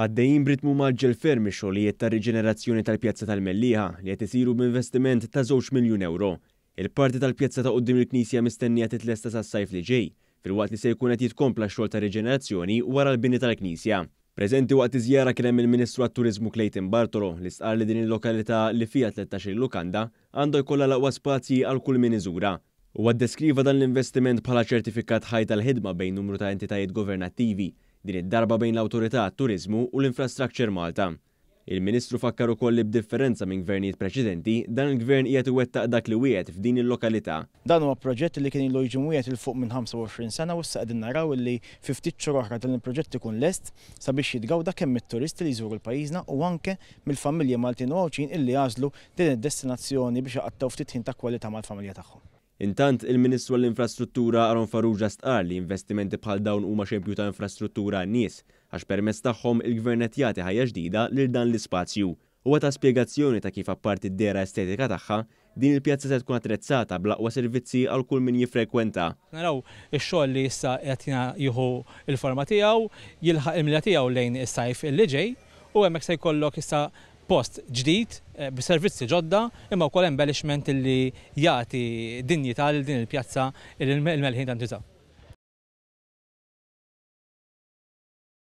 Għaddejjin britmu maġġel fermi xogħlijiet jetta riġenerazzjoni tal-Pjazza tal-Melliħa li qed isiru b'investiment ta' 2 miljun euro. Il-parti tal-pjazza ta' uddim il-Knisja mistennija titlesta sas-sajf li ġej, fil-waqt li se jkun qed jitkompla x-xogħol ta' riġenerazzjoni wara l-bini tal-Knisja. Prezenti waqt iżjara kien hemm il-Ministru għat-Turiżmu Clayton Bartolo li sqar li din il-lokalità li fija 13 lukanda għandu jkollha laqwa spazji għal kull min iżura. U għaddeskriva dan l-investiment bħala ċertifikat ħajta l-ħidma bejn numru ta' entitajiet governattivi din id-darba bejn l-Awtorità għat-Turiżmu u l-Infrastructure Malta. Il-Ministru fakkar ukoll li b'differenza minn gvernijiet preċedenti, dan il-gvern u iwettaq dak li wieħed f'din il-lokalità. Dan huwa proġett li kien ilu wieħed il fuq minn 25 sena u s qegħdin naraw li f'ftit ftit oħra dan il-proġett ikun lest sabiex jitgawda kemm mit-turisti li jżuru l-pajjiżna u anke mill-familji Maltin u Għawċin illi għażlu din id-destinazzjoni biex għattaw ftit ta' kwalità mal-familja tagħhom. Intant, il-Ministru l-Infrastruttura Aron Farrugia stqar li investimenti bħal dawn huma xempju ta' infrastruttura nies għax permess tagħhom il-gvern qed jagħti ħajja ġdida lil dan l-ispazju. Huwa ta' spjegazzjoni ta' kif apparti d-dera estetika tagħha din il-pjazza se tkun attrezzata blaqwa servizzi għal kull min jifrekwenta. Naraw ix-xogħol li issa qed jieħu il-forma tiegħu, jilħaq il-mila tiegħu lejn is-sajf il-liġej u hemmhekk se jkollok issa post ġdid bis-servizzi ġodda imma wkoll embellishment li jagħti dinjità lil din il-pjazza il-melħin tantużaw.